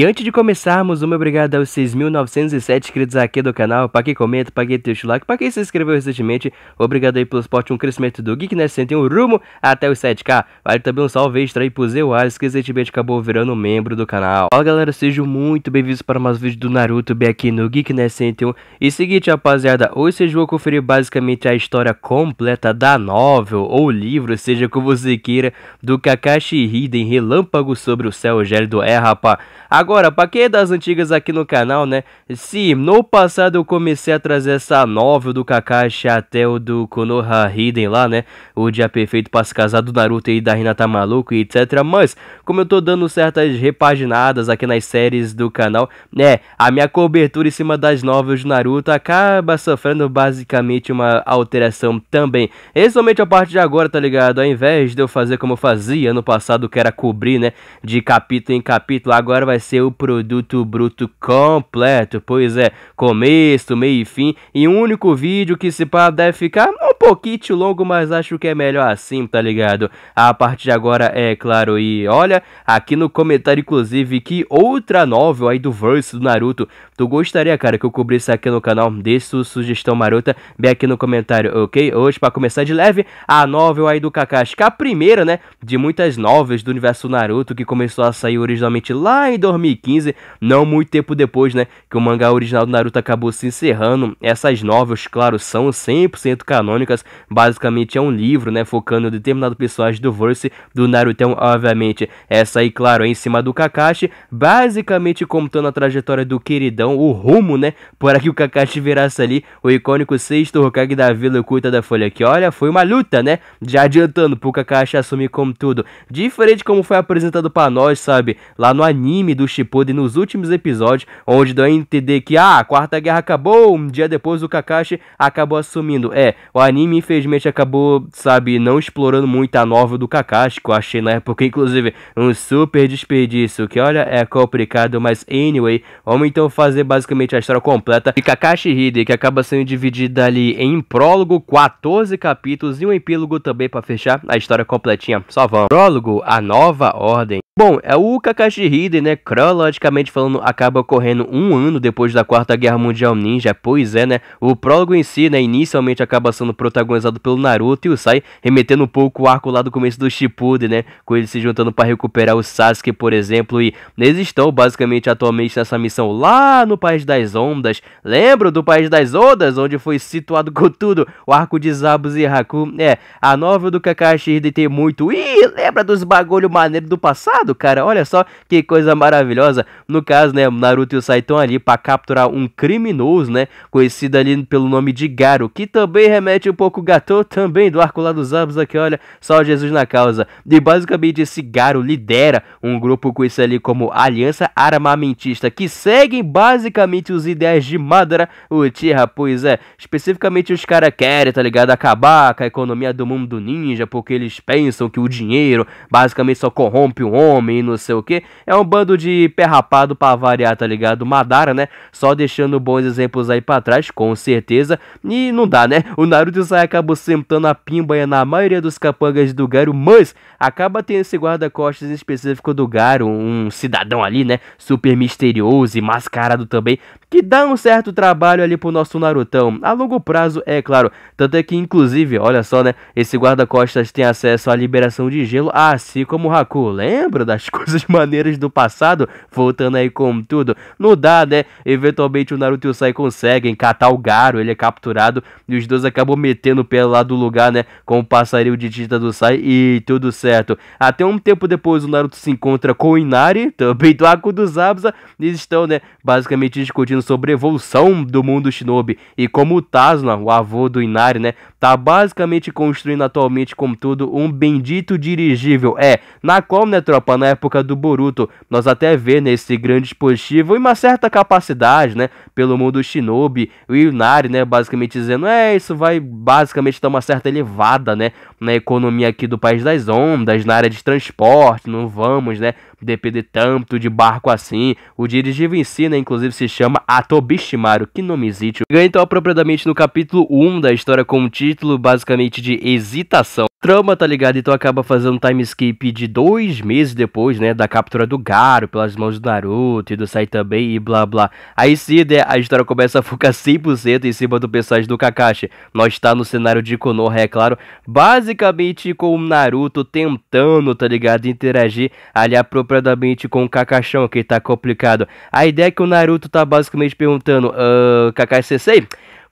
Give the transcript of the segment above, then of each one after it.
E antes de começarmos, um obrigado aos 6.907 inscritos aqui do canal, para quem comenta, para quem deixa o like, para quem se inscreveu recentemente, obrigado aí pelo suporte, um crescimento do Geekness né? 101 rumo até os 7k. Vale também um salve extra aí pro Zé Wallace, que recentemente acabou virando membro do canal. Fala galera, sejam muito bem-vindos para mais um vídeo do Naruto bem aqui no Geekness né? 101. E seguinte rapaziada, hoje vocês vão conferir basicamente a história completa da novel ou livro, seja como você queira, do Kakashi Hiden Relâmpago sobre o Céu Gélido. É rapaz, agora Agora, pra quem é das antigas aqui no canal, né? Se no passado eu comecei a trazer essa novel do Kakashi até o do Konoha Hiden lá, né? O dia perfeito pra se casar do Naruto e da Hinata Maluco e etc. Mas, como eu tô dando certas repaginadas aqui nas séries do canal, né? A minha cobertura em cima das novels do Naruto acaba sofrendo basicamente uma alteração também. Principalmente a parte de agora, tá ligado? Ao invés de eu fazer como eu fazia no passado, que era cobrir, né? De capítulo em capítulo, agora vai ser seu produto bruto completo, pois é, começo, meio e fim, e um único vídeo que se pá deve ficar um pouquinho longo, mas acho que é melhor assim, tá ligado? A partir de agora, é claro, e olha, aqui no comentário, inclusive, que outra novel aí do verse do Naruto, tu gostaria, cara, que eu cobrisse aqui no canal, Deixa sua sugestão marota bem aqui no comentário, ok? Hoje, para começar de leve, a novel aí do Kakashi, que é a primeira, né, de muitas novels do universo Naruto, que começou a sair originalmente lá em 2000 2015, não muito tempo depois, né, que o mangá original do Naruto acabou se encerrando. Essas novelas, claro, são 100% canônicas, basicamente é um livro, né, focando em determinado personagem do verse do Naruto, então, obviamente, essa aí, claro, é em cima do Kakashi, basicamente contando a trajetória do queridão, o rumo, né, para que o Kakashi virasse ali o icônico sexto Hokage da Vila Oculta da Folha, que olha, foi uma luta, né, já adiantando pro Kakashi assumir como tudo, diferente como foi apresentado para nós, sabe, lá no anime do Shippuden nos últimos episódios, onde dá a entender que ah, a Quarta Guerra acabou, um dia depois o Kakashi acabou assumindo. É, o anime infelizmente acabou, sabe, não explorando muito a nova do Kakashi, que eu achei na época, inclusive, um super desperdício, que olha, é complicado, mas anyway, vamos então fazer basicamente a história completa de Kakashi Hide, que acaba sendo dividida ali em prólogo, 14 capítulos e um epílogo também para fechar a história completinha. Só vamos. Prólogo, a nova ordem. Bom, é o Kakashi Hiden, né, cronologicamente falando, acaba ocorrendo um ano depois da Quarta Guerra Mundial Ninja, pois é, né, o prólogo em si, né, inicialmente acaba sendo protagonizado pelo Naruto e o Sai, remetendo um pouco o arco lá do começo do Shippuden, né, com ele se juntando para recuperar o Sasuke, por exemplo, e eles estão basicamente atualmente nessa missão lá no País das Ondas, lembro do País das Ondas, onde foi situado com tudo o arco de Zabuz e Haku, é, a novela do Kakashi Hiden tem muito, ih, lembra dos bagulho maneiro do passado? cara. Olha só que coisa maravilhosa. No caso, né, Naruto e o Saitão ali para capturar um criminoso, né, conhecido ali pelo nome de Garo, que também remete um pouco Gato, também do arco lá dos Abos aqui, olha, só Jesus na causa. E basicamente esse Garo lidera um grupo conhecido ali como Aliança Armamentista, que seguem basicamente os ideais de Madara Uchiha, pois é, especificamente os caras querem, tá ligado, acabar com a economia do mundo ninja, porque eles pensam que o dinheiro basicamente só corrompe o homem homem e não sei o que. É um bando de pé rapado pra variar, tá ligado? Madara, né? Só deixando bons exemplos aí pra trás, com certeza. E não dá, né? O Naruto sai acabou sentando a pimba na maioria dos capangas do Garo, mas acaba tendo esse guarda-costas específico do Garo, um cidadão ali, né? Super misterioso e mascarado também, que dá um certo trabalho ali pro nosso Narutão. A longo prazo, é claro. Tanto é que, inclusive, olha só, né? Esse guarda-costas tem acesso à liberação de gelo, assim como o Haku. Lembra das coisas maneiras do passado? Voltando aí com tudo. Não dá, né? Eventualmente o Naruto e o Sai conseguem catar o Garo, ele é capturado. E os dois acabam metendo o pé lá do lugar, né? Com o passarinho de tinta do Sai e tudo certo. Até um tempo depois o Naruto se encontra com o Inari, também do Haku dos Abusa. Eles estão, né? Basicamente discutindo sobre a evolução do mundo shinobi e como o Tasla, o avô do Inari, né, tá basicamente construindo atualmente, como tudo, um bendito dirigível. É, na qual, né, tropa, na época do Boruto, nós até vê nesse grande dispositivo e uma certa capacidade, né, pelo mundo shinobi e o Inari, né, basicamente dizendo, é, isso vai basicamente dar uma certa elevada, né, na economia aqui do país das ondas, na área de transporte, não vamos, né, depender tanto de barco assim. O dirigível em si, né, inclusive se chama Atobishimaru Kinomizitio. Ganha então apropriadamente no capítulo 1 da história com o título basicamente de hesitação trama, tá ligado? Então acaba fazendo um time skip de dois meses depois, né? Da captura do Garo pelas mãos do Naruto e do também e blá blá. Aí sim, né, a história começa a focar 100% em cima do personagem do Kakashi. Nós tá no cenário de Konoha, é claro. Basicamente com o Naruto tentando, tá ligado? Interagir ali apropriadamente com o Kakashão, que tá complicado. A ideia é que o Naruto tá basicamente perguntando, uh, Kakashi sei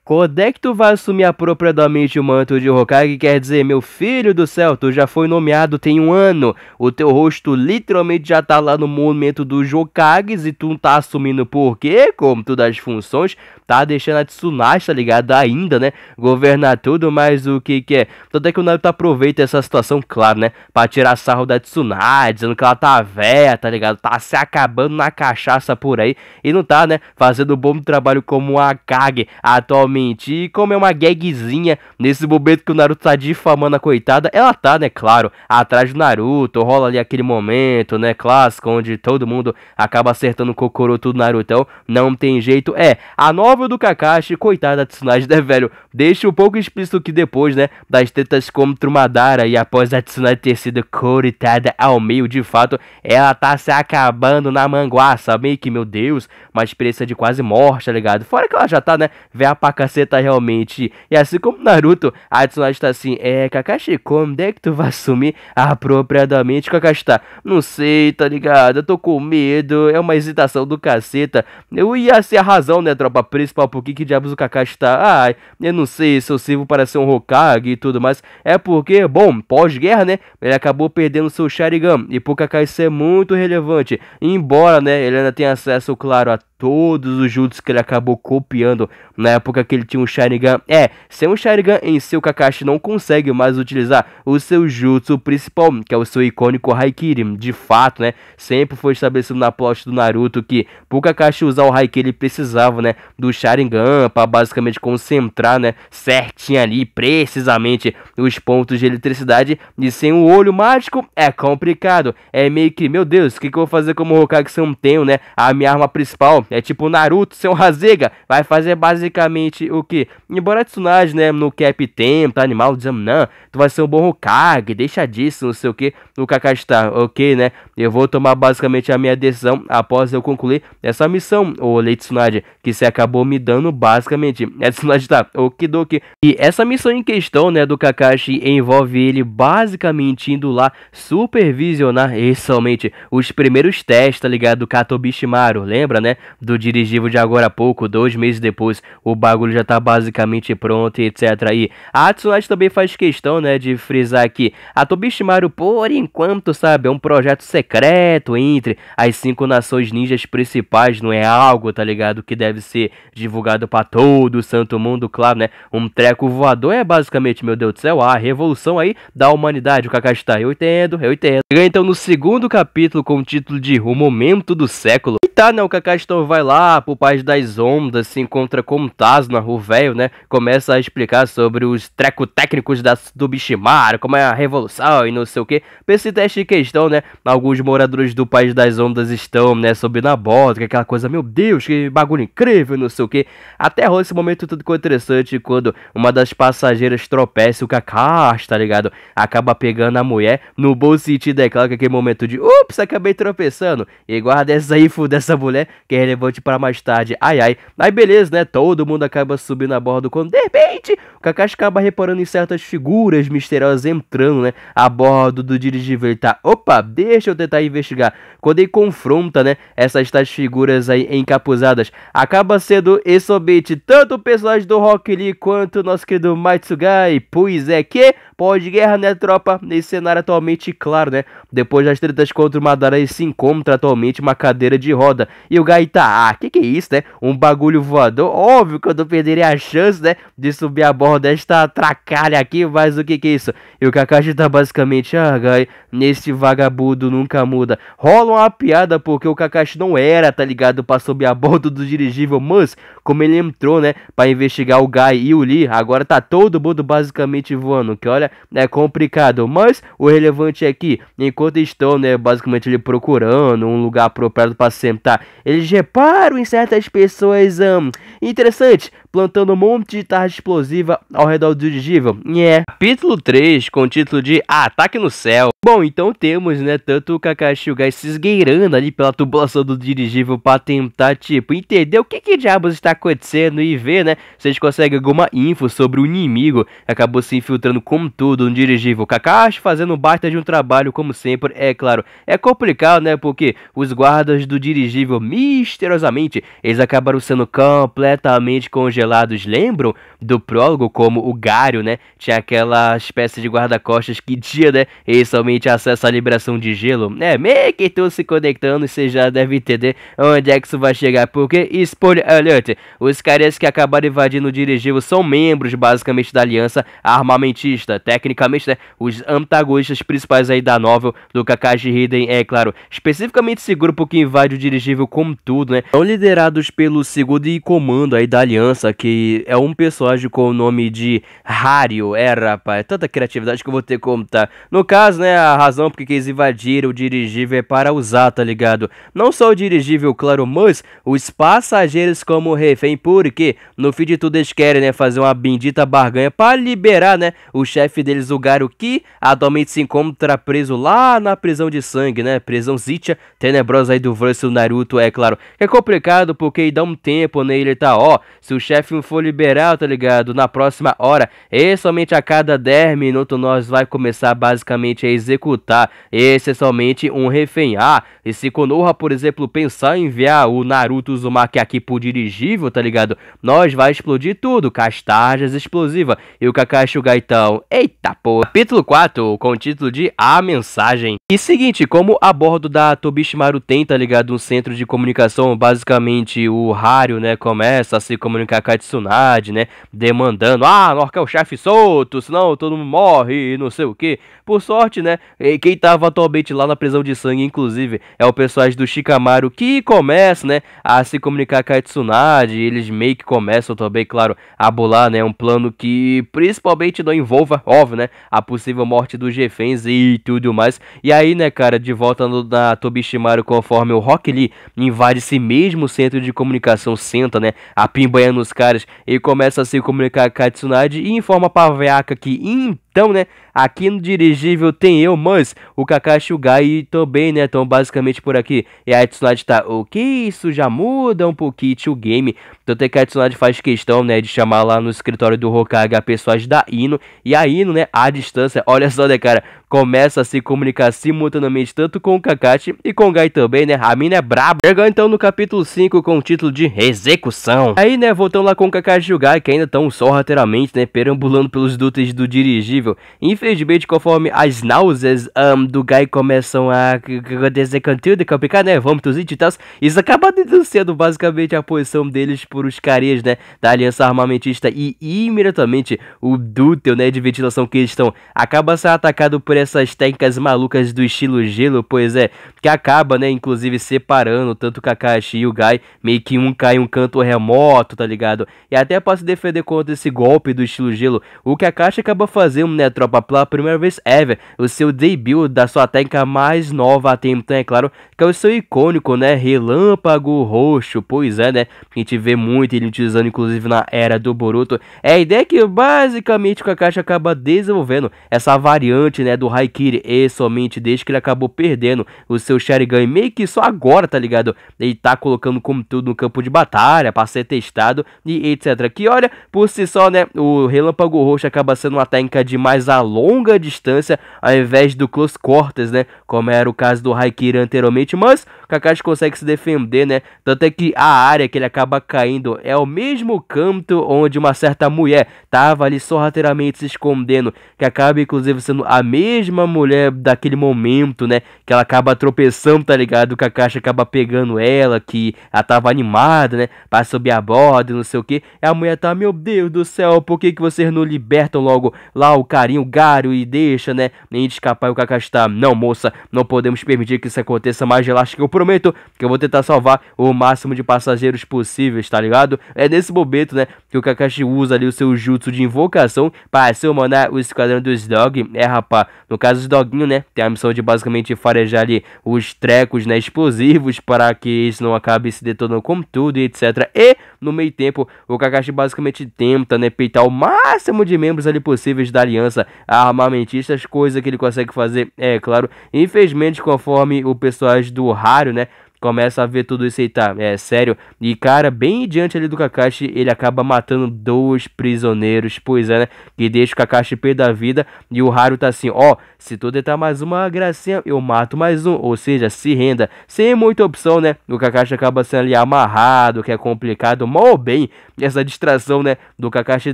quando é que tu vai assumir apropriadamente o manto de Hokage? Quer dizer, meu filho do céu, tu já foi nomeado tem um ano. O teu rosto literalmente já tá lá no monumento dos Hokages e tu não tá assumindo por quê? Como tu das funções tá deixando a Tsunashi, tá ligado? Ainda, né? Governar tudo, mas o que que é? Tanto é que o Naruto aproveita essa situação, claro, né? Pra tirar sarro da Tsunade, dizendo que ela tá velha, tá ligado? Tá se acabando na cachaça por aí. E não tá, né? Fazendo bom trabalho como a Kage atualmente. E como é uma gagzinha nesse momento que o Naruto tá difamando a coitada, ela tá, né? Claro, atrás do Naruto, rola ali aquele momento, né? Clássico, onde todo mundo acaba acertando o Kokoro tudo Narutão. Não tem jeito. É, a nova Salve do Kakashi, coitada de Tsunade, né, velho? Deixa um pouco explícito que depois, né, das tetas contra Madara e após a Tsunade ter sido coritada ao meio, de fato, ela tá se acabando na manguaça, meio que, meu Deus, uma experiência de quase morte, tá ligado? Fora que ela já tá, né, véia pra caceta realmente. E assim como Naruto, a Tsunade tá assim, é, Kakashi, quando é que tu vai assumir apropriadamente? Kakashi tá, não sei, tá ligado? Eu tô com medo, é uma hesitação do caceta. Eu ia ser a razão, né, tropa principal, por que que diabos o Kakashi tá, ai, eu não não sei se eu sirvo para ser um Hokage e tudo mais. É porque, bom, pós-guerra, né? Ele acabou perdendo seu Sharingan. E por isso ser é muito relevante. Embora, né, ele ainda tenha acesso, claro, a todos os jutsus que ele acabou copiando na época que ele tinha um Sharingan. É, sem um Sharingan em seu Kakashi não consegue mais utilizar o seu jutsu principal, que é o seu icônico Haikiri. De fato, né, sempre foi estabelecido na plot do Naruto que pro Kakashi usar o Haikiri ele precisava, né, do Sharingan para basicamente concentrar, né, certinho ali, precisamente os pontos de eletricidade e sem o olho mágico é complicado. É meio que, meu Deus, o que, que eu vou fazer como Hokage se eu não tenho, né, a minha arma principal é tipo o Naruto, seu Rasega, vai fazer basicamente o que? Embora Tsunade, né, no cap tempo, tá animal, dizendo, não, tu vai ser um bom Hokage, deixa disso, não sei o que. O Kakashi tá, ok, né, eu vou tomar basicamente a minha decisão após eu concluir essa missão, o Leite Tsunade, que se acabou me dando basicamente. É Tsunade tá, okidoki. E essa missão em questão, né, do Kakashi envolve ele basicamente indo lá supervisionar, e somente, os primeiros testes, tá ligado, do Katobishimaru, lembra, né? do dirigível de agora há pouco, dois meses depois, o bagulho já tá basicamente pronto, e etc. E a Atsunashi também faz questão, né, de frisar que a ah, Tobishimaru, por enquanto, sabe, é um projeto secreto entre as cinco nações ninjas principais, não é algo, tá ligado, que deve ser divulgado para todo o santo mundo, claro, né, um treco voador é basicamente, meu Deus do céu, a revolução aí da humanidade, o Kakashi tá, eu entendo, eu entendo. Então, no segundo capítulo, com o título de O Momento do Século, e tá, né, o Kakashi tão vai lá pro País das Ondas, se encontra com um Tazo né, na rua velho, né? Começa a explicar sobre os treco técnicos da, do Bichimar, como é a revolução e não sei o que. Pra esse teste em questão, né? Alguns moradores do País das Ondas estão, né, sob na borda, é aquela coisa, meu Deus, que bagulho incrível, não sei o que. Até rola esse momento tudo ficou interessante quando uma das passageiras tropeça o Kakashi, tá ligado? Acaba pegando a mulher no bom sentido, é claro que é aquele momento de ups, acabei tropeçando. E guarda essa info dessa mulher que é relevante para mais tarde. Ai ai. Aí beleza, né? Todo mundo acaba subindo a bordo quando de repente o Kakashi acaba reparando em certas figuras misteriosas entrando, né? A bordo do dirigível. Ele tá, opa, deixa eu tentar investigar. Quando ele confronta, né? Essas tais figuras aí encapuzadas, acaba sendo Isobit, tanto o personagem do Rock Lee quanto o nosso querido Matsugai. Pois é que pode guerra, né, tropa? Nesse cenário atualmente, claro, né? Depois das tretas contra o Madara, ele se encontra atualmente uma cadeira de roda. E o Gai tá ah, que que é isso, né? Um bagulho voador. Óbvio que eu não perderia a chance, né? De subir a bordo desta tracalha aqui, mas o que que é isso? E o Kakashi tá basicamente, ah, gai, nesse vagabundo nunca muda. Rola uma piada porque o Kakashi não era, tá ligado? Pra subir a bordo do dirigível, mas como ele entrou, né? Pra investigar o Gai e o Lee, agora tá todo mundo basicamente voando. Que olha, é complicado, mas o relevante é que, enquanto estão, né? Basicamente ele procurando um lugar apropriado para sentar, Ele já claro em certas pessoas hum, interessante, plantando um monte de tarja explosiva ao redor do dirigível. é Capítulo 3, com o título de Ataque no Céu. Bom, então temos, né, tanto o Kakashi e o Gai se esgueirando ali pela tubulação do dirigível para tentar, tipo, entender o que que diabos está acontecendo e ver, né, se eles conseguem alguma info sobre o inimigo acabou se infiltrando com tudo no dirigível. Kakashi fazendo baita de um trabalho, como sempre, é claro. É complicado, né, porque os guardas do dirigível, misteriosamente, eles acabaram sendo completamente congelados lembram do prólogo, como o Gário, né? Tinha aquela espécie de guarda-costas que tinha, né? E somente acesso à liberação de gelo. É, meio que tudo se conectando, você já deve entender onde é que isso vai chegar. Porque, spoiler alert, os caras que acabaram invadindo o dirigível são membros, basicamente, da aliança armamentista. Tecnicamente, né? Os antagonistas principais aí da novel do Kakashi riden é claro. Especificamente esse grupo que invade o dirigível como tudo, né? São liderados pelo segundo comando aí da aliança que é um personagem com o nome de Rario, É, rapaz, tanta criatividade que eu vou ter como tá. No caso, né, a razão porque eles invadiram o dirigível é para usar, tá ligado? Não só o dirigível, claro, mas os passageiros como refém, porque no fim de tudo eles querem, né, fazer uma bendita barganha para liberar, né, o chefe deles, o Garo, que atualmente se encontra preso lá na prisão de sangue, né, prisão Zitia, tenebrosa aí do verso Naruto, é claro. É complicado porque dá um tempo, né, ele tá, ó, se o chefe Sheffield for liberal, tá ligado? Na próxima hora. E somente a cada 10 minutos nós vai começar basicamente a executar. Esse é somente um refém. Ah, e se Konoha, por exemplo, pensar em enviar o Naruto Uzumaki aqui por dirigível, tá ligado? Nós vai explodir tudo. Castarjas explosiva. E o Kakashi Gaitão. Eita porra. Capítulo 4, com o título de A Mensagem. E seguinte, como a bordo da Tobishimaru tem, tá ligado? Um centro de comunicação, basicamente o Hario, né? Começa a se comunicar Katsunade, né? Demandando, ah, Norca é o chefe solto, senão todo mundo morre e não sei o que. Por sorte, né? Quem tava atualmente lá na prisão de sangue, inclusive, é o personagem do Shikamaru que começa, né? A se comunicar com a Katsunade. Eles meio que começam também, claro, a bolar, né? Um plano que principalmente não envolva, óbvio, né? A possível morte do Gefens e tudo mais. E aí, né, cara, de volta no, na Tobishimaru, conforme o Rock Lee invade esse mesmo centro de comunicação, senta, né? A pimbanha nos caras. começa a se comunicar com a Tsunade e informa pra Veaca que então, né, aqui no dirigível tem eu, mas o Kakashi e o Gai também, né, estão basicamente por aqui. E a Tsunade tá, o que isso já muda um pouquinho o game. Tanto é que a Tsunade faz questão, né, de chamar lá no escritório do Hokage a pessoas da Ino. E a Ino, né, à distância, olha só, né, cara, começa a se comunicar simultaneamente tanto com o Kakashi e com o Gai também, né. A mina é braba. Chegando então no capítulo 5 com o título de Execução. Aí, né, voltando lá com Kaká Gai que ainda estão sorrateiramente né, perambulando pelos dutos do dirigível. Infelizmente, conforme as náuseas um, do Guy começam a acontecer com complicar, né? Vômitos e tal, isso acaba denunciando basicamente a posição deles por os carinhas, né? Da aliança armamentista e imediatamente o dútil, né? De ventilação que eles estão acaba sendo atacado por essas técnicas malucas do estilo gelo, pois é, que acaba, né? Inclusive separando tanto Kakashi e o Guy, meio que um cai um canto remoto, tá ligado? errado. E até se defender contra esse golpe do estilo gelo, o que a Caixa acaba fazendo, né, tropa, pela primeira vez ever, o seu debut da sua técnica mais nova até então, é claro, que é o seu icônico, né, relâmpago roxo, pois é, né, a gente vê muito ele utilizando, inclusive, na era do Boruto. É a ideia que, basicamente, o Kakashi acaba desenvolvendo essa variante, né, do Haikiri, e somente desde que ele acabou perdendo o seu Sharingan, meio que só agora, tá ligado? Ele tá colocando como tudo no campo de batalha, para ser testado, e etc. Que olha, por si só, né, o relâmpago roxo acaba sendo uma técnica de mais a longa distância, ao invés do close quarters, né, como era o caso do Raikiri anteriormente, mas Kakashi consegue se defender, né? Tanto é que a área que ele acaba caindo é o mesmo canto onde uma certa mulher tava ali sorrateiramente se escondendo, que acaba inclusive sendo a mesma mulher daquele momento, né? Que ela acaba tropeçando, tá ligado? O Kakashi acaba pegando ela, que ela tava animada, né? Pra subir a borda, não sei o que. E a mulher tá, meu Deus do céu, por que, que vocês não libertam logo lá o carinho, o Garo e deixa, né? Nem de escapar e o Kakashi tá, não moça, não podemos permitir que isso aconteça mais, relaxa que eu prometo que eu vou tentar salvar o máximo de passageiros possíveis, tá ligado? É nesse momento, né, que o Kakashi usa ali o seu jutsu de invocação para summonar o esquadrão dos Dog. É, rapá, no caso dos Doguinho, né, tem a missão de basicamente farejar ali os trecos, né, explosivos para que isso não acabe se detonando com tudo e etc. E, no meio tempo, o Kakashi basicamente tenta, né, peitar o máximo de membros ali possíveis da aliança armamentistas, coisa que ele consegue fazer, é claro, infelizmente conforme o pessoal do Haru né? Começa a ver tudo isso aí, tá? É sério. E, cara, bem diante ali do Kakashi, ele acaba matando dois prisioneiros, pois é, né? Que deixa o Kakashi perder a vida. E o Haru tá assim, ó, oh, se tu tentar mais uma gracinha, eu mato mais um. Ou seja, se renda. Sem muita opção, né? O Kakashi acaba sendo ali amarrado, que é complicado. Mal ou bem, essa distração, né? Do Kakashi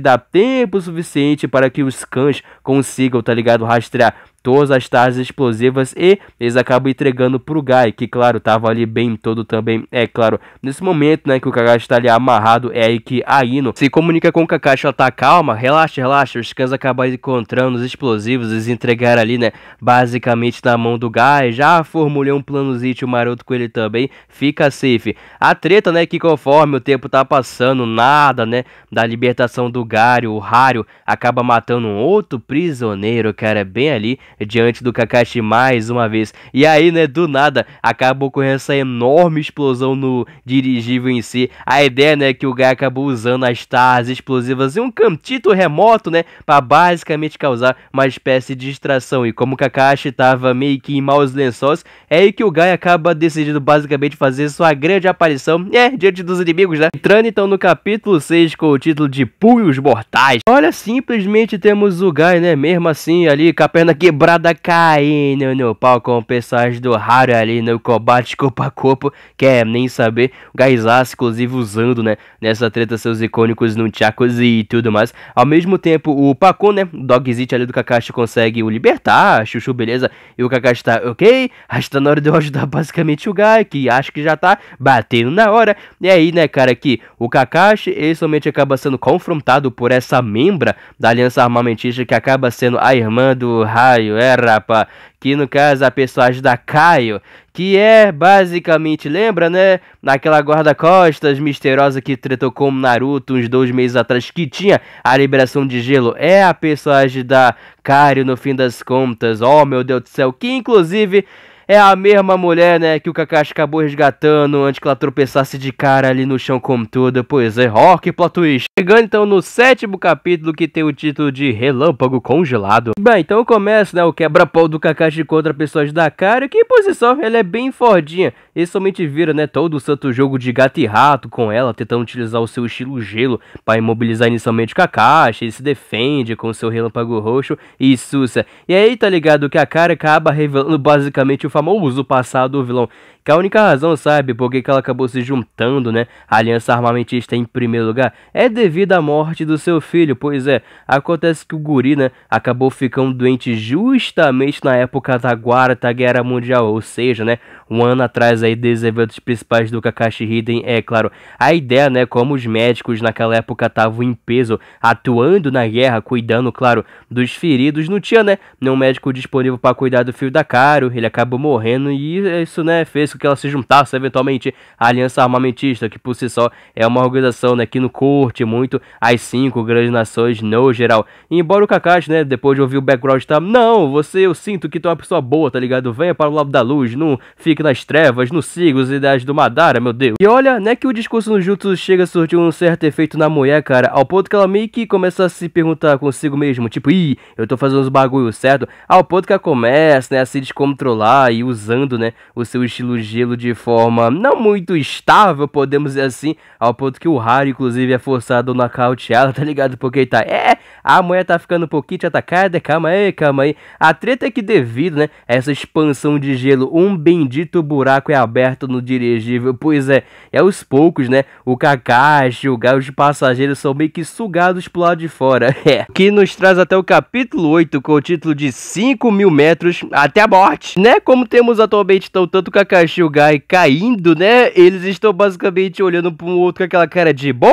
dá tempo suficiente para que os Kans consigam, tá ligado? Rastrear todas as tarjas explosivas e eles acabam entregando pro Guy, que claro, tava ali bem todo também, é claro, nesse momento, né, que o Kakashi está ali amarrado, é aí que a Ino se comunica com o Kakashi, ela tá calma, relaxa, relaxa, os Kans acabam encontrando os explosivos, eles entregaram ali, né, basicamente na mão do Guy, já formulei um planozinho maroto com ele também, fica safe. A treta, né, que conforme o tempo tá passando, nada, né, da libertação do Gário, o Rario acaba matando um outro prisioneiro, cara, é bem ali diante do Kakashi mais uma vez. E aí, né, do nada, acabou ocorrendo essa enorme explosão no dirigível em si. A ideia, né, que o Gai acabou usando as tarras explosivas e um cantito remoto, né, para basicamente causar uma espécie de distração. E como o Kakashi tava meio que em maus lençóis, é aí que o Gai acaba decidindo basicamente fazer sua grande aparição, é, diante dos inimigos, né? Entrando então no capítulo 6 com o título de Punhos Mortais. Olha, simplesmente temos o Gai, né, mesmo assim ali com a perna quebrada brada caindo no pau com o personagem do Haru ali no combate corpo a corpo, quer nem saber. O Gaizaço, inclusive, usando, né, nessa treta seus icônicos no Chakos e tudo mais. Ao mesmo tempo, o Paco, né, Dogzit ali do Kakashi consegue o libertar, Chuchu, beleza? E o Kakashi tá, ok, acho que tá na hora de eu ajudar basicamente o Gai, que acho que já tá batendo na hora. E aí, né, cara, que o Kakashi, ele somente acaba sendo confrontado por essa membra da aliança armamentista que acaba sendo a irmã do Raio Caio, é rapa, que no caso a personagem da Caio, que é basicamente, lembra, né, naquela guarda-costas misteriosa que tretou com Naruto uns dois meses atrás, que tinha a liberação de gelo, é a personagem da Caio no fim das contas, oh meu Deus do céu, que inclusive é a mesma mulher, né, que o Kakashi acabou resgatando antes que ela tropeçasse de cara ali no chão como toda. Pois é, rock plot twist. Chegando então no sétimo capítulo que tem o título de Relâmpago Congelado. Bem, então começa, né, o quebra-pau do Kakashi contra pessoas da cara, que posição ela é bem fordinha. Ele somente vira, né, todo o santo jogo de gato e rato com ela, tentando utilizar o seu estilo gelo para imobilizar inicialmente o Kakashi, ele se defende com seu relâmpago roxo e sussa. E aí, tá ligado que a cara acaba revelando basicamente o famoso passado, o vilão que a única razão, sabe, porque que ela acabou se juntando, né, a aliança armamentista em primeiro lugar, é devido à morte do seu filho. Pois é, acontece que o guri, né, acabou ficando doente justamente na época da Quarta Guerra Mundial, ou seja, né, um ano atrás aí dos eventos principais do Kakashi Hidden é claro. A ideia, né, como os médicos naquela época estavam em peso, atuando na guerra, cuidando, claro, dos feridos, não tinha, né, nenhum médico disponível para cuidar do filho da Karo ele acabou morrendo e isso, né, fez isso que ela se juntasse eventualmente à Aliança Armamentista, que por si só é uma organização né, que não curte muito as cinco grandes nações no geral. E embora o Kakashi, né, depois de ouvir o background, tá, não, você eu sinto que tu é uma pessoa boa, tá ligado? Venha para o lado da luz, não fique nas trevas, não siga os ideais do Madara, meu Deus. E olha, né, que o discurso no Jutsu chega a surtir um certo efeito na mulher, cara, ao ponto que ela meio que começa a se perguntar consigo mesmo, tipo, ih, eu tô fazendo os bagulho certo, ao ponto que ela começa, né, a se descontrolar e usando, né, o seu estilo gelo de forma não muito estável, podemos dizer assim, ao ponto que o Harry, inclusive, é forçado a nocauteá-la, tá ligado? Porque ele tá, é, a mulher tá ficando um pouquinho te atacada, calma aí, calma aí. A treta é que devido, né, a essa expansão de gelo, um bendito buraco é aberto no dirigível, pois é, é aos poucos, né, o Kakashi, o Galo de passageiros são meio que sugados pro lado de fora, é. Que nos traz até o capítulo 8, com o título de 5 mil metros até a morte, né? Como temos atualmente, então, tanto Kakashi Shugai caindo, né? Eles estão basicamente olhando para um outro com aquela cara de bom.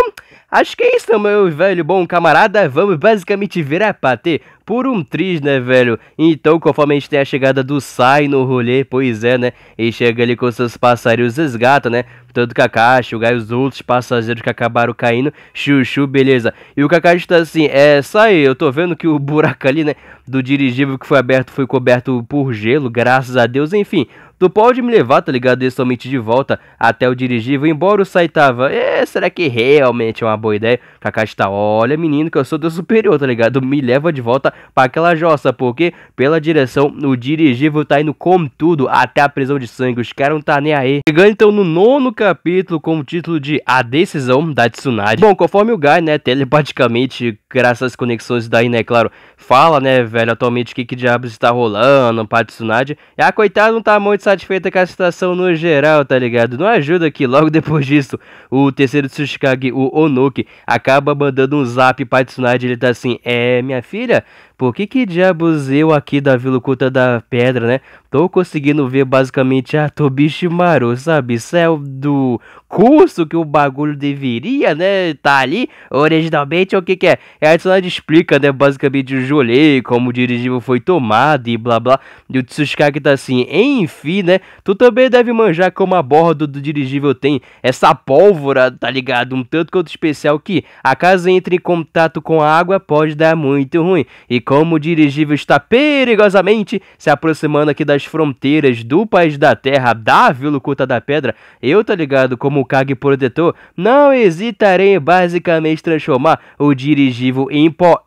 Acho que é isso, meu velho bom camarada. Vamos basicamente virar pater por um triz, né, velho? Então, conforme a gente tem a chegada do Sai no rolê, pois é, né? E chega ali com seus passarinhos esgata, né? tanto Kakashi, o Gai, os outros passageiros que acabaram caindo, chuchu, beleza. E o Kakashi tá assim, é, sai, eu tô vendo que o buraco ali, né, do dirigível que foi aberto foi coberto por gelo, graças a Deus, enfim. Tu pode me levar, tá ligado? Eles somente de volta até o dirigível, embora o Saitava, é, será que realmente é uma boa ideia? O Kakashi tá, olha menino, que eu sou do superior, tá ligado? Me leva de volta para aquela jossa, porque pela direção, o dirigível tá indo como tudo, até a prisão de sangue, os caras não tá nem aí. Chegando então no nono capítulo com o título de A Decisão da Tsunade. Bom, conforme o Guy, né, telepaticamente, graças às conexões daí, né, claro, fala, né, velho, atualmente o que, que diabos está rolando, pá de Tsunade. E a coitada não tá muito satisfeita com a situação no geral, tá ligado? Não ajuda que logo depois disso, o terceiro Tsushikage, o Onoki, acaba mandando um zap pra Tsunade. Ele tá assim: É, minha filha, por que que diabos eu aqui da Vila Oculta da Pedra, né? Tô conseguindo ver basicamente a ah, Tobishimaru, sabe? Céu do curso que o bagulho deveria, né? Tá ali originalmente. É o que que é? E a Tsunade explica, né? Basicamente o olhei, como o dirigível foi tomado e blá blá. E o Tsushikaki tá assim, enfim, né? Tu também deve manjar como a bordo do dirigível tem essa pólvora, tá ligado? Um tanto quanto especial que, a casa entre em contato com a água, pode dar muito ruim. E como o dirigível está perigosamente se aproximando aqui das fronteiras do país da terra, da Vila Curta da Pedra, eu, tá ligado? Como o Kage protetor, não hesitarei basicamente transformar o dirigível em pó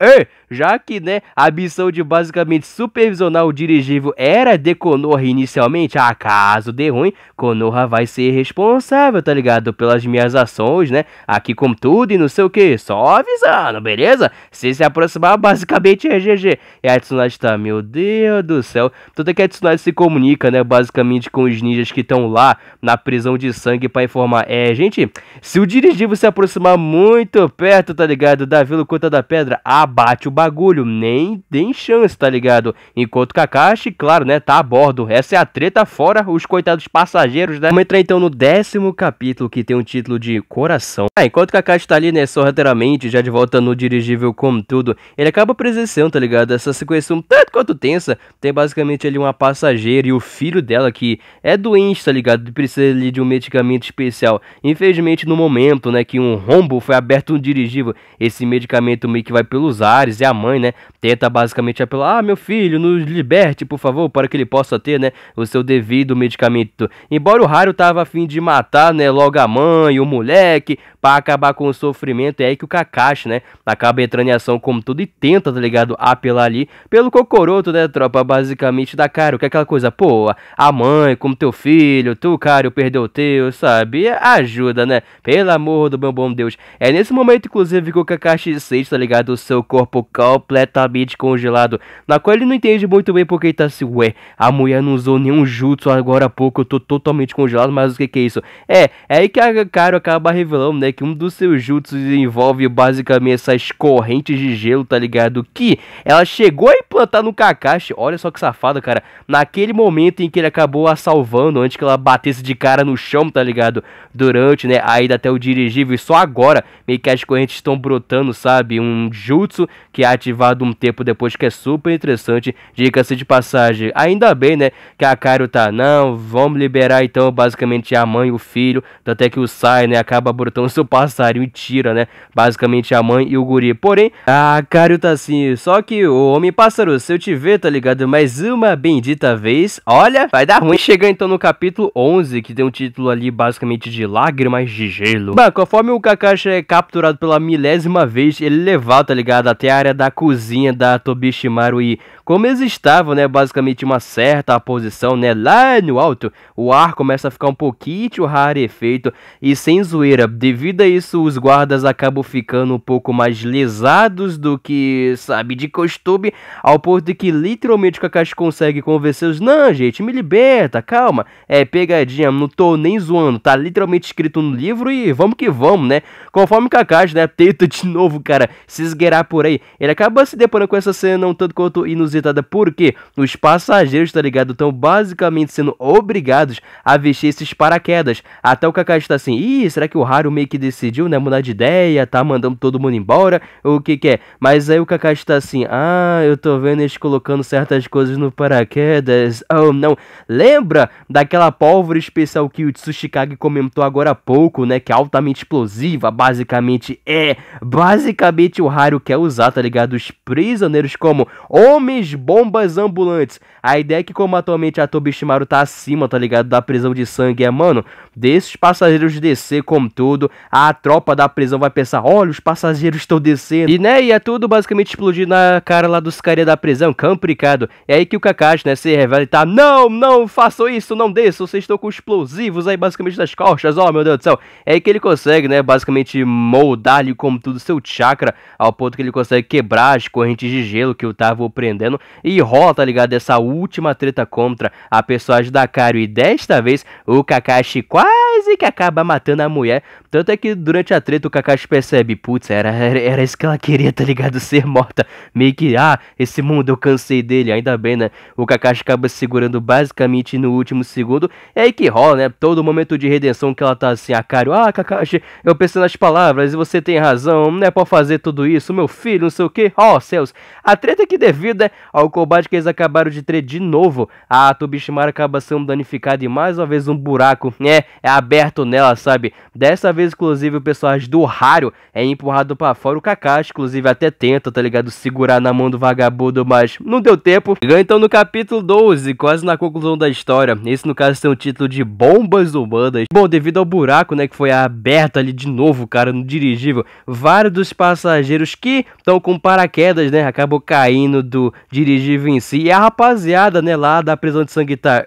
já que né, a missão de basicamente supervisionar o dirigível era de Konoha inicialmente, ah, caso dê ruim, Konoha vai ser responsável, tá ligado? Pelas minhas ações, né? Aqui com tudo e não sei o que, só avisando, beleza? Se se aproximar, basicamente é GG. E é a Tsunade tá, meu Deus do céu. Tudo é que a Tsunade se comunica, né, basicamente com os ninjas que estão lá na prisão de sangue para informar. É, gente, se o dirigível se aproximar muito perto, tá ligado? Da Vila Conta da Pedra, abate o bagulho, nem tem chance, tá ligado? Enquanto Kakashi, claro, né, tá a bordo. Essa é a treta fora os coitados passageiros, né? Vamos entrar então no décimo capítulo, que tem um título de Coração. Ah, enquanto Kakashi tá ali, né, sorrateiramente, já de volta no dirigível como tudo, ele acaba presenciando, tá ligado? Essa sequência um tanto quanto tensa. Tem basicamente ali uma passageira e o filho dela que é doente, tá ligado? Precisa ali de um medicamento especial. Infelizmente, no momento, né, que um rombo foi aberto no dirigível, esse medicamento meio que vai pelos ares e a mãe, né, tenta basicamente apelar: "Ah, meu filho, nos liberte, por favor, para que ele possa ter, né, o seu devido medicamento". Embora o Raro tava a fim de matar, né, logo a mãe, o moleque, para acabar com o sofrimento. É aí que o Kakashi, né, acaba entrando em ação como tudo e tenta, tá ligado, apelar ali pelo Kokoroto, né, tropa, basicamente da o que é aquela coisa, pô, a mãe como teu filho, tu, Karu, perdeu o teu, sabe? Ajuda, né? Pelo amor do meu bom Deus. É nesse momento, inclusive, que o Kakashi sente, tá ligado, o seu corpo completamente congelado, na qual ele não entende muito bem porque ele tá assim, ué, a mulher não usou nenhum jutsu agora há pouco, eu tô totalmente congelado, mas o que que é isso? É, é aí que a Karo acaba revelando, né, que um dos seus jutsus envolve basicamente essas correntes de gelo, tá ligado? Que ela chegou a implantar no Kakashi. Olha só que safada, cara. Naquele momento em que ele acabou a salvando, antes que ela batesse de cara no chão, tá ligado? Durante, né, a ida até o dirigível. E só agora, meio que as correntes estão brotando, sabe? Um jutsu que é ativado um tempo depois, que é super interessante. Dica-se de passagem. Ainda bem, né, que a Kairo tá, não, vamos liberar então basicamente a mãe e o filho. Até que o Sai, né, acaba brotando seu passarinho e tira, né? Basicamente a mãe e o guri. Porém, a Cario tá assim, só que o Homem-Pássaro, se eu te ver, tá ligado? Mais uma bendita vez, olha, vai dar ruim. Chegar então no capítulo 11, que tem um título ali basicamente de Lágrimas de Gelo. Bah, conforme o Kakashi é capturado pela milésima vez, ele é levado, tá ligado? Até a área da cozinha da Tobishimaru e como eles estavam, né, basicamente uma certa posição, né, lá no alto, o ar começa a ficar um pouquinho rarefeito e sem zoeira. Devido a isso, os guardas acabam ficando um pouco mais lesados do que, sabe, de costume, ao ponto de que literalmente o Kakashi consegue convencer os, não, gente, me liberta, calma, é pegadinha, não tô nem zoando, tá literalmente escrito no livro e vamos que vamos, né? Conforme o Kakashi, né, tenta de novo, cara, se esgueirar por aí, ele acaba se deparando com essa cena um tanto quanto inusitada inusitada porque os passageiros, tá ligado, estão basicamente sendo obrigados a vestir esses paraquedas. Até o Kakashi está assim, ih, será que o Haru meio que decidiu, né, mudar de ideia, tá mandando todo mundo embora, ou o que que é? Mas aí o Kakashi está assim, ah, eu tô vendo eles colocando certas coisas no paraquedas, oh não. Lembra daquela pólvora especial que o Tsushikage comentou agora há pouco, né, que é altamente explosiva, basicamente é, basicamente o Haru quer usar, tá ligado, os prisioneiros como homens três bombas ambulantes. A ideia é que, como atualmente a Tobishimaru tá acima, tá ligado? Da prisão de sangue, é, mano, desses passageiros descer como tudo, a tropa da prisão vai pensar, olha, os passageiros estão descendo. E, né, e é tudo basicamente explodir na cara lá dos caras da prisão, campricado. É aí que o Kakashi, né, se revela e tá, não, não façam isso, não desçam, vocês estão com explosivos aí, basicamente, nas costas, ó, oh, meu Deus do céu. É aí que ele consegue, né, basicamente moldar ali como tudo seu chakra, ao ponto que ele consegue quebrar as correntes de gelo que o Tavo prendendo Marcelo e rola, tá ligado? Essa última treta contra a personagem da Kario. E desta vez o Kakashi quase quase que acaba matando a mulher. Tanto é que durante a treta o Kakashi percebe, putz, era, era, era isso que ela queria, tá ligado? Ser morta. Meio que, ah, esse mundo eu cansei dele, ainda bem, né? O Kakashi acaba segurando basicamente no último segundo. É aí que rola, né? Todo momento de redenção que ela tá assim, a Kario, ah, Kakashi, eu pensei nas palavras e você tem razão, não é pra fazer tudo isso, meu filho, não sei o que. Ó, oh, céus. A treta é que devido né, ao combate que eles acabaram de ter de novo, a Tobishimara acaba sendo danificada e mais uma vez um buraco, né? É a aberto nela, sabe? Dessa vez, inclusive, o personagem do Raro é empurrado para fora. O Kakashi, inclusive, até tenta, tá ligado? Segurar na mão do vagabundo, mas não deu tempo. Então, no capítulo 12, quase na conclusão da história, esse no caso tem o título de Bombas Humanas. Bom, devido ao buraco, né, que foi aberto ali de novo, cara, no dirigível, vários dos passageiros que estão com paraquedas, né, acabam caindo do dirigível em si. E a rapaziada, né, lá da prisão de sangue tá.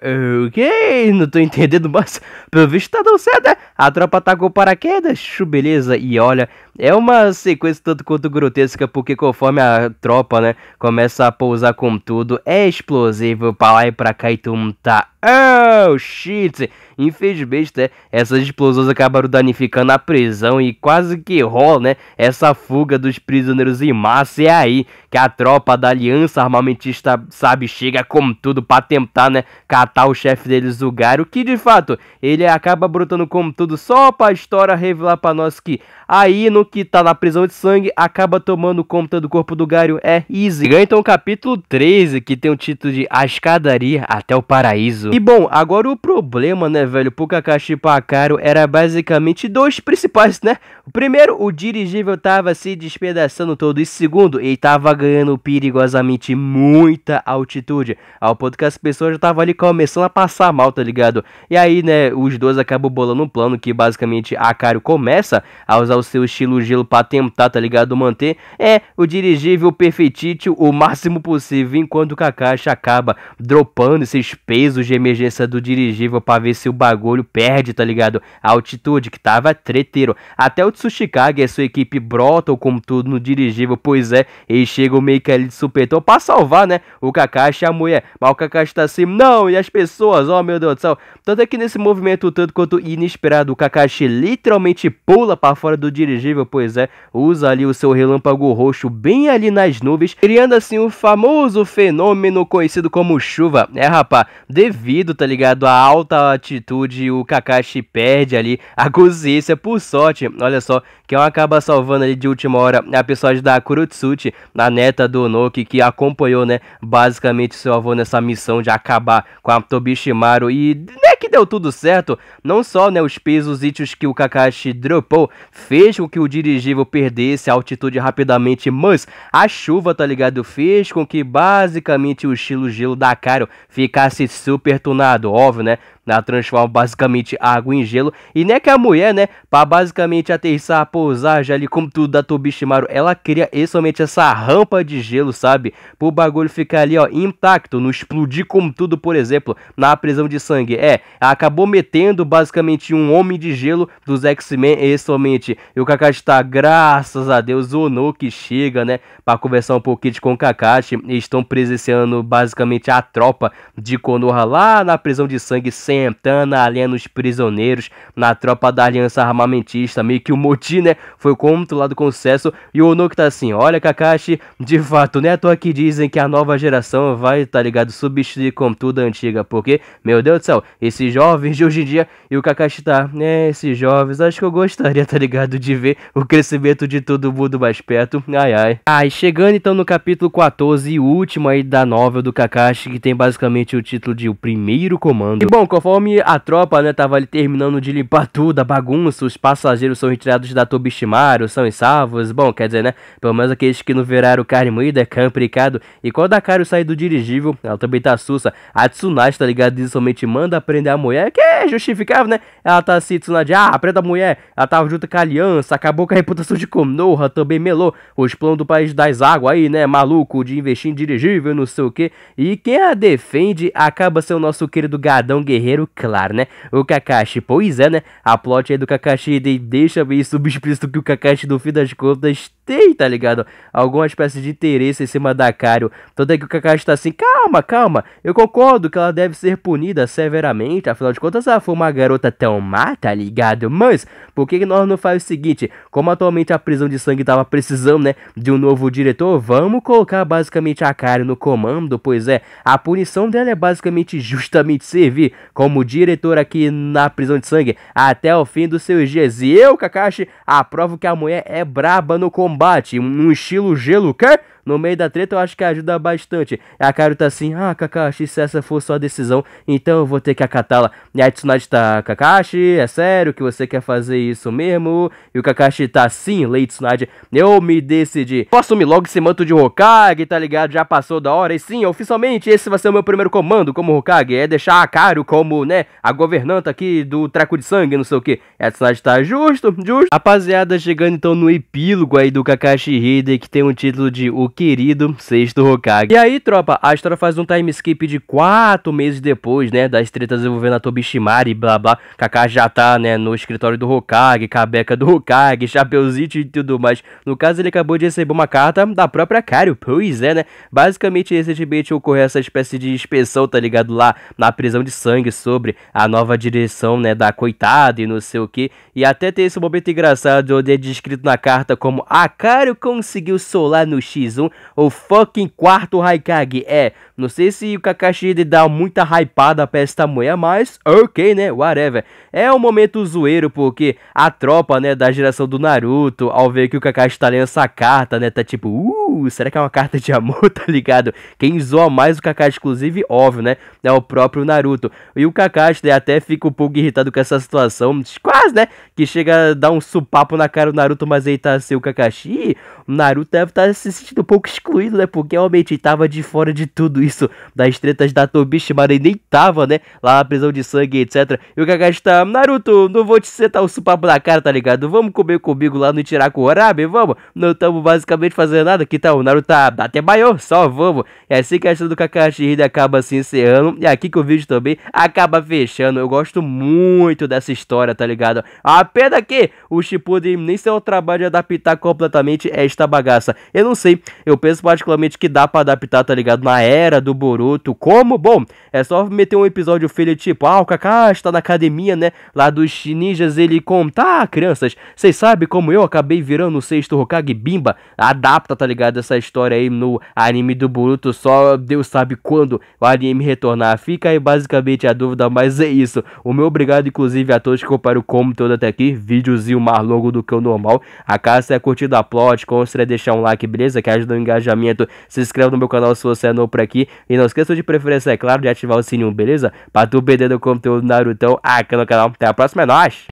Ok, não tô entendendo, mas pelo visto tá né? A tropa atacou tá paraquedas! Beleza, e olha, é uma sequência tanto quanto grotesca, porque conforme a tropa, né, começa a pousar com tudo, é explosivo pra lá e pra cá e tum tá. Oh, shit! Infelizmente, né, essas explosões acabaram danificando a prisão e quase que rola, né, essa fuga dos prisioneiros em massa. E aí que a tropa da aliança armamentista, sabe, chega com tudo para tentar, né, catar o chefe deles, o Garo, que de fato, ele acaba brotando com tudo só pra história revelar para nós que aí no que tá na prisão de sangue, acaba tomando conta do corpo do Garo, é easy. Então, capítulo 13, que tem o título de A Escadaria até o Paraíso. E bom, agora o problema, né, velho, pro Kakashi Pakaro era basicamente dois principais, né? O primeiro, o dirigível tava se despedaçando todo, e segundo, ele tava ganhando perigosamente muita altitude, ao ponto que as pessoas já estavam ali começando a passar mal, tá ligado? E aí, né, os dois acabam bolando um plano que basicamente a Akari começa a usar o seu estilo gelo para tentar, tá ligado, manter é o dirigível perfeitito o máximo possível, enquanto que a caixa acaba dropando esses pesos de emergência do dirigível para ver se o bagulho perde, tá ligado? A altitude que tava treteiro. Até o Tsushikage e a sua equipe brotam como tudo no dirigível, pois é, e chega chega que ali de supetão pra salvar, né? O Kakashi e a mulher. Mas o Kakashi tá assim, não, e as pessoas, ó oh, meu Deus do céu. Tanto é que nesse movimento tanto quanto inesperado, o Kakashi literalmente pula para fora do dirigível, pois é, usa ali o seu relâmpago roxo bem ali nas nuvens, criando assim o um famoso fenômeno conhecido como chuva. É, rapá, devido, tá ligado, à alta atitude, o Kakashi perde ali a consciência, por sorte. Olha só, que um acaba salvando ali de última hora a pessoa da Kurutsuchi, na neta do Noki que acompanhou, né, basicamente seu avô nessa missão de acabar com a Tobishimaru e, né, que deu tudo certo. Não só, né, os pesos ítios que o Kakashi dropou fez com que o dirigível perdesse a altitude rapidamente, mas a chuva, tá ligado, fez com que basicamente o estilo gelo da Karo ficasse super tunado, óbvio, né? Ela né? transforma basicamente água em gelo. E nem é que a mulher, né? Pra basicamente aterrissar, pousar, já ali como tudo da Tobishimaru, ela cria somente essa rampa de gelo, sabe? Pro bagulho ficar ali, ó, intacto, não explodir como tudo, por exemplo, na prisão de sangue. É, acabou metendo basicamente um homem de gelo dos X-Men e somente. E o Kakashi tá, graças a Deus, o No que chega, né? Pra conversar um pouquinho com o Kakashi. Estão presenciando basicamente a tropa de Konoha lá na prisão de sangue sem orientando, aliança nos prisioneiros na tropa da aliança armamentista. Meio que o motim, né? Foi controlado com sucesso. E o Onoki tá assim: olha, Kakashi, de fato, né? Tô aqui dizem que a nova geração vai, tá ligado? Substituir como tudo a antiga. Porque, meu Deus do céu, esses jovens de hoje em dia e o Kakashi tá, né? Esses jovens, acho que eu gostaria, tá ligado? De ver o crescimento de todo mundo mais perto. Ai, ai. Ai, ah, chegando então no capítulo 14 e último aí da novela do Kakashi, que tem basicamente o título de O Primeiro Comando. E bom, conforme Conforme a tropa, né, tava ali terminando de limpar tudo, a bagunça, os passageiros são retirados da Tobishimaru, são salvos. Bom, quer dizer, né, pelo menos aqueles que não viraram carne moída, complicado. E quando a Karu sai do dirigível, ela também tá sussa. A Tsunade, tá ligado? E somente manda prender a mulher, que é justificável, né? Ela tá se assim, Tsunade, ah, prenda a mulher. Ela tava junto com a aliança, acabou com a reputação de Konoha, também melou os planos do país das águas aí, né, maluco, de investir em dirigível, não sei o que. E quem a defende acaba sendo o nosso querido gadão guerreiro roteiro claro, né? O Kakashi, pois é, né? A plot aí do Kakashi deixa bem subexplícito que o Kakashi, no fim das contas, tem, tá ligado? Alguma espécie de interesse em cima da Kario. Tanto é que o Kakashi tá assim, calma, calma. Eu concordo que ela deve ser punida severamente, afinal de contas ela foi uma garota tão má, tá ligado? Mas, por que nós não faz o seguinte? Como atualmente a prisão de sangue tava precisando, né, de um novo diretor, vamos colocar basicamente a Kario no comando, pois é, a punição dela é basicamente justamente servir como diretor aqui na Prisão de Sangue até o fim dos seus dias. E eu, Kakashi, aprovo que a mulher é braba no combate, um estilo gelo, quer? No meio da treta eu acho que ajuda bastante. A Karu tá assim, ah, Kakashi, se essa for sua decisão, então eu vou ter que acatá-la. E a Tsunade tá, Kakashi, é sério que você quer fazer isso mesmo? E o Kakashi tá, sim, Lei Tsunade, eu me decidi. Posso me logo esse manto de Hokage, tá ligado? Já passou da hora. E sim, oficialmente esse vai ser o meu primeiro comando como Hokage. É deixar a Karu como, né, a governanta aqui do traco de sangue, não sei o que. E a Tsunade tá, justo, justo. Rapaziada, chegando então no epílogo aí do Kakashi Hide, que tem um título de O querido sexto Hokage. E aí, tropa, a história faz um time skip de quatro meses depois, né, das tretas envolvendo a Tobishimari, blá blá. Kakashi já tá, né, no escritório do Hokage, cabeca do Hokage, chapeuzinho e tudo mais. No caso, ele acabou de receber uma carta da própria Kario, pois é, né. Basicamente, recentemente ocorreu essa espécie de inspeção, tá ligado, lá na prisão de sangue sobre a nova direção, né, da coitada e não sei o que. E até tem esse momento engraçado onde é descrito na carta como a Kario conseguiu solar no X um, o fucking quarto Raikage. É, não sei se o Kakashi de dá muita hypada pra esta mulher, mas ok, né, whatever. É um momento zoeiro, porque a tropa, né, da geração do Naruto, ao ver que o Kakashi tá lendo essa carta, né, tá tipo, uh, Uh, será que é uma carta de amor, tá ligado? Quem zoa mais o Kakashi, inclusive, óbvio, né? É o próprio Naruto. E o Kakashi né, até fica um pouco irritado com essa situação, quase, né? Que chega a dar um supapo na cara do Naruto, mas aí tá seu assim, Kakashi. O Naruto deve estar tá se sentindo um pouco excluído, né? Porque realmente tava de fora de tudo isso, das tretas da Tobishimara, e nem tava, né? Lá na prisão de sangue, etc. E o Kakashi tá, Naruto, não vou te sentar o supapo na cara, tá ligado? Vamos comer comigo lá no Tiraku Horabe, vamos? Não tamo basicamente fazendo nada, que então, o Naruto tá até maior, só vamos. É assim que a história do Kakashi Hide acaba se encerrando. E aqui que o vídeo também acaba fechando. Eu gosto muito dessa história, tá ligado? A pena que o Shippuden nem seu trabalho de adaptar completamente esta bagaça. Eu não sei, eu penso particularmente que dá para adaptar, tá ligado? Na era do Boruto, como? Bom, é só meter um episódio filho tipo, ah, o Kakashi tá na academia, né? Lá dos ninjas ele conta, ah, crianças, vocês sabem como eu acabei virando o sexto Hokage Bimba? Adapta, tá ligado? ligado essa história aí no anime do Boruto, só Deus sabe quando o anime retornar. Fica aí basicamente a dúvida, mas é isso. O meu obrigado, inclusive, a todos que comparam o como todo até aqui. Vídeozinho mais longo do que o normal. A casa é curtido a plot, considere é deixar um like, beleza? Que ajuda o engajamento. Se inscreva no meu canal se você é novo por aqui. E não esqueça de preferência, é claro, de ativar o sininho, beleza? Pra tu perder o conteúdo Narutão aqui no canal. Até a próxima, é nóis!